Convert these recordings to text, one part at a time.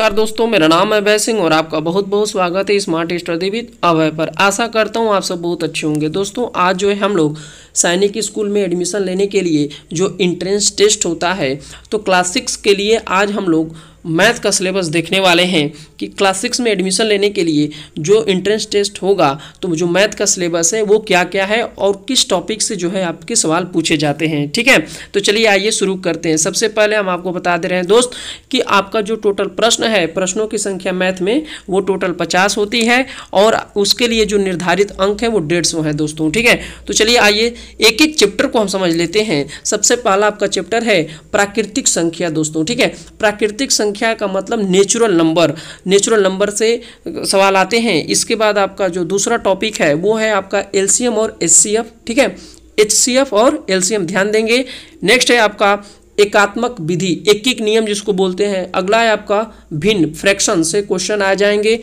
नमस्कार दोस्तों मेरा नाम है अभय सिंह और आपका बहुत बहुत स्वागत है स्मार्ट स्टडी विद अभय पर आशा करता हूँ आप सब बहुत अच्छे होंगे दोस्तों आज जो है हम लोग सैनिक स्कूल में एडमिशन लेने के लिए जो इंट्रेंस टेस्ट होता है तो क्लास सिक्स के लिए आज हम लोग मैथ का सिलेबस देखने वाले हैं कि क्लास सिक्स में एडमिशन लेने के लिए जो इंट्रेंस टेस्ट होगा तो जो मैथ का सिलेबस है वो क्या क्या है और किस टॉपिक से जो है आपके सवाल पूछे जाते हैं ठीक है तो चलिए आइए शुरू करते हैं सबसे पहले हम आपको बता दे रहे हैं दोस्त कि आपका जो टोटल प्रश्न है प्रश्नों की संख्या मैथ में वो टोटल पचास होती है और उसके लिए जो निर्धारित अंक है वो डेढ़ सौ है दोस्तों ठीक है तो चलिए आइए एक एक चैप्टर को हम समझ लेते हैं सबसे पहला आपका चैप्टर है प्राकृतिक संख्या दोस्तों ठीक है प्राकृतिक संख्या संख्या का मतलब नेचुरल नंबर नेचुरल नंबर से सवाल आते हैं इसके बाद आपका जो दूसरा टॉपिक है वो है आपका एलसीएम और एचसीएफ ठीक है एचसीएफ और एलसीएम ध्यान देंगे नेक्स्ट है आपका एकात्मक विधि एक एक नियम जिसको बोलते हैं अगला है आपका भिन्न फ्रैक्शन से क्वेश्चन आ जाएंगे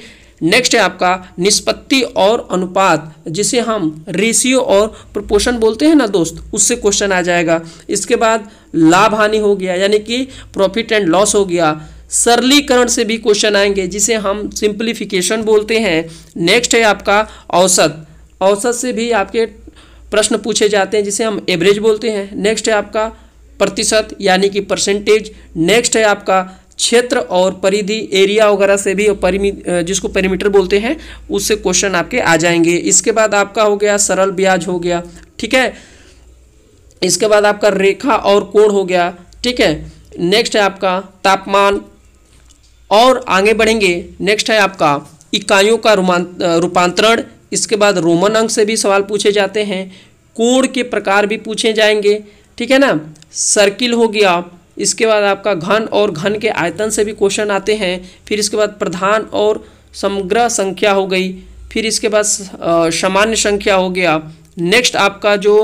नेक्स्ट है आपका निष्पत्ति और अनुपात जिसे हम रेशियो और प्रोपोर्शन बोलते हैं ना दोस्त उससे क्वेश्चन आ जाएगा इसके बाद लाभ हानि हो गया यानी कि प्रॉफिट एंड लॉस हो गया सरलीकरण से भी क्वेश्चन आएंगे जिसे हम सिंप्लीफिकेशन बोलते हैं नेक्स्ट है आपका औसत औसत से भी आपके प्रश्न पूछे जाते हैं जिसे हम एवरेज बोलते हैं नेक्स्ट है आपका प्रतिशत यानी कि परसेंटेज नेक्स्ट है आपका क्षेत्र और परिधि एरिया वगैरह से भी परिमि जिसको पेरीमीटर बोलते हैं उससे क्वेश्चन आपके आ जाएंगे इसके बाद आपका हो गया सरल ब्याज हो गया ठीक है इसके बाद आपका रेखा और कोण हो गया ठीक है नेक्स्ट है आपका तापमान और आगे बढ़ेंगे नेक्स्ट है आपका इकाइयों का रूपांतरण इसके बाद रोमन अंक से भी सवाल पूछे जाते हैं कोण के प्रकार भी पूछे जाएंगे ठीक है ना सर्किल हो गया इसके बाद आपका घन और घन के आयतन से भी क्वेश्चन आते हैं फिर इसके बाद प्रधान और समग्र संख्या हो गई फिर इसके बाद सामान्य संख्या हो गया नेक्स्ट आपका जो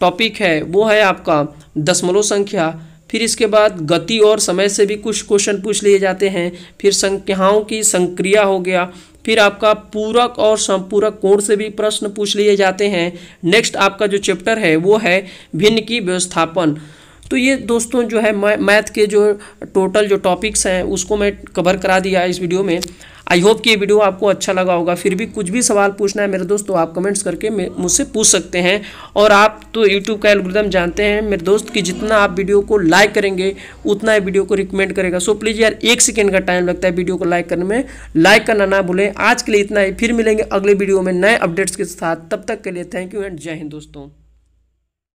टॉपिक है वो है आपका दशमलव संख्या फिर इसके बाद गति और समय से भी कुछ क्वेश्चन पूछ लिए जाते हैं फिर संख्याओं की संक्रिया हो गया फिर आपका पूरक और संपूरक कोण से भी प्रश्न पूछ लिए जाते हैं नेक्स्ट आपका जो चैप्टर है वो है भिन्न की व्यवस्थापन तो ये दोस्तों जो है मैथ के जो टोटल जो टॉपिक्स हैं उसको मैं कवर करा दिया इस वीडियो में आई होप कि ये वीडियो आपको अच्छा लगा होगा फिर भी कुछ भी सवाल पूछना है मेरे दोस्त तो आप कमेंट्स करके मुझसे पूछ सकते हैं और आप तो यूट्यूब का एल्गोरिदम जानते हैं मेरे दोस्त कि जितना आप वीडियो को लाइक करेंगे उतना ही वीडियो को रिकमेंड करेगा सो प्लीज़ यार एक सेकेंड का टाइम लगता है वीडियो को लाइक करने में लाइक करना ना भूलें आज के लिए इतना ही फिर मिलेंगे अगले वीडियो में नए अपडेट्स के साथ तब तक के लिए थैंक यू एंड जय हिंद दोस्तों